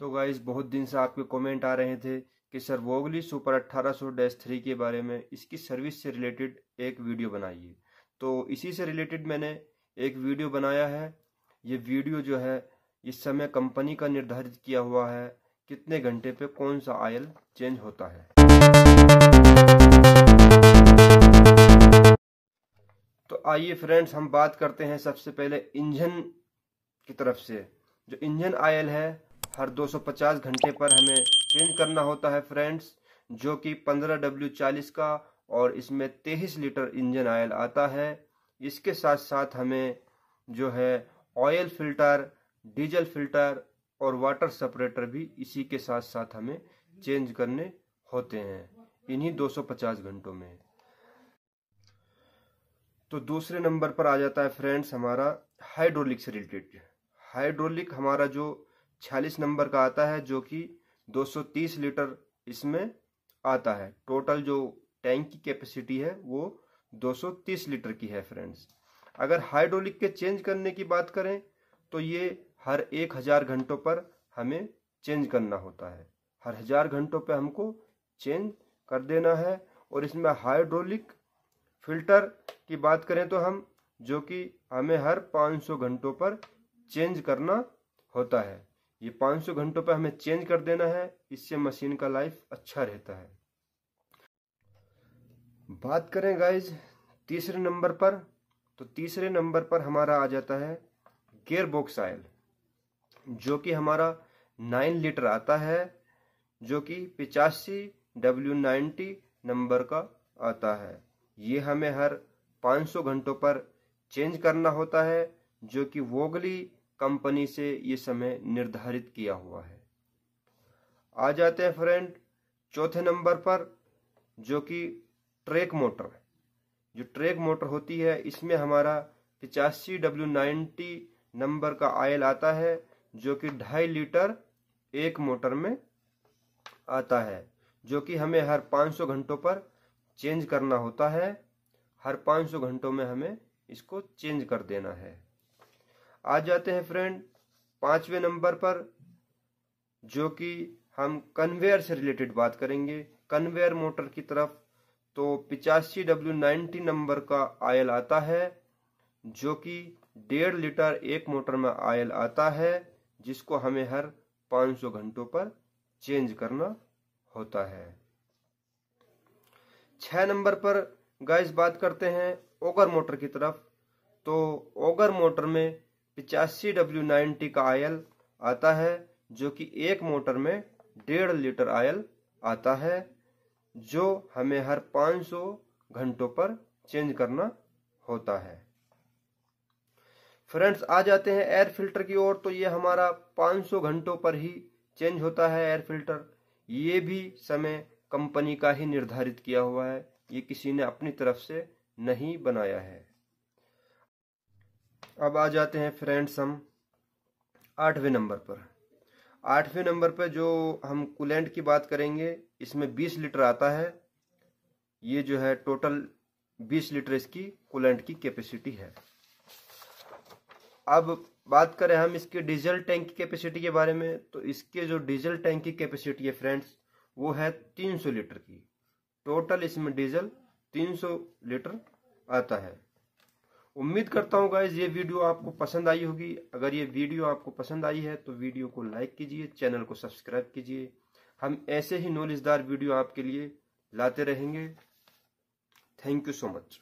तो गाइज बहुत दिन से आपके कमेंट आ रहे थे कि सर वोगली सुपर अट्ठारह सौ डैश थ्री के बारे में इसकी सर्विस से रिलेटेड एक वीडियो बनाइए तो इसी से रिलेटेड मैंने एक वीडियो बनाया है ये वीडियो जो है इस समय कंपनी का निर्धारित किया हुआ है कितने घंटे पे कौन सा आयल चेंज होता है तो आइए फ्रेंड्स हम बात करते हैं सबसे पहले इंजन की तरफ से जो इंजन आयल है हर 250 घंटे पर हमें चेंज करना होता है फ्रेंड्स जो कि 15 डब्ल्यू चालीस का और इसमें तेईस लीटर इंजन ऑयल आता है इसके साथ साथ हमें जो है ऑयल फिल्टर डीजल फिल्टर और वाटर सेपरेटर भी इसी के साथ साथ हमें चेंज करने होते हैं इन्हीं 250 घंटों में तो दूसरे नंबर पर आ जाता है फ्रेंड्स हमारा हाइड्रोलिक से रिलेटेड हाइड्रोलिक हमारा जो छियालीस नंबर का आता है जो कि 230 लीटर इसमें आता है टोटल जो टैंक की कैपेसिटी है वो 230 लीटर की है फ्रेंड्स अगर हाइड्रोलिक के चेंज करने की बात करें तो ये हर एक हज़ार घंटों पर हमें चेंज करना होता है हर हज़ार घंटों पर हमको चेंज कर देना है और इसमें हाइड्रोलिक फिल्टर की बात करें तो हम जो कि हमें हर 500 घंटों पर चेंज करना होता है ये 500 घंटों पर हमें चेंज कर देना है इससे मशीन का लाइफ अच्छा रहता है बात करें गाइज तीसरे नंबर पर तो तीसरे नंबर पर हमारा आ जाता है गेयर बॉक्स आयल जो कि हमारा नाइन लीटर आता है जो कि पिचासी डब्ल्यू नाइन्टी नंबर का आता है ये हमें हर 500 घंटों पर चेंज करना होता है जो कि वोगली कंपनी से ये समय निर्धारित किया हुआ है आ जाते हैं फ्रेंड चौथे नंबर पर जो कि ट्रैक मोटर जो ट्रैक मोटर होती है इसमें हमारा पिचासी डब्ल्यू नाइन्टी नंबर का आयल आता है जो कि ढाई लीटर एक मोटर में आता है जो कि हमें हर 500 घंटों पर चेंज करना होता है हर 500 घंटों में हमें इसको चेंज कर देना है आ जाते हैं फ्रेंड पांचवे नंबर पर जो कि हम कन्वेयर से रिलेटेड बात करेंगे कन्वेयर मोटर की तरफ तो पिचासी डब्ल्यू नाइन्टी नंबर का आयल आता है जो कि डेढ़ लीटर एक मोटर में आयल आता है जिसको हमें हर 500 घंटों पर चेंज करना होता है छह नंबर पर गैस बात करते हैं ओगर मोटर की तरफ तो ओगर मोटर में पिचासी डब्ल्यू नाइन्टी का आयल आता है जो कि एक मोटर में डेढ़ लीटर आयल आता है जो हमें हर 500 घंटों पर चेंज करना होता है फ्रेंड्स आ जाते हैं एयर फिल्टर की ओर तो ये हमारा 500 घंटों पर ही चेंज होता है एयर फिल्टर ये भी समय कंपनी का ही निर्धारित किया हुआ है ये किसी ने अपनी तरफ से नहीं बनाया है अब आ जाते हैं फ्रेंड्स हम आठवें नंबर पर आठवें नंबर पर जो हम कूलेंट की बात करेंगे इसमें बीस लीटर आता है ये जो है टोटल बीस लीटर इसकी कूलेंट की कैपेसिटी है अब बात करें हम इसके डीजल टैंक की कैपेसिटी के बारे में तो इसके जो डीजल टैंक की कैपेसिटी है फ्रेंड्स वो है तीन सौ लीटर की टोटल इसमें डीजल तीन सौ लीटर आता है उम्मीद करता हूँ गाइज ये वीडियो आपको पसंद आई होगी अगर ये वीडियो आपको पसंद आई है तो वीडियो को लाइक कीजिए चैनल को सब्सक्राइब कीजिए हम ऐसे ही नॉलेजदार वीडियो आपके लिए लाते रहेंगे थैंक यू सो मच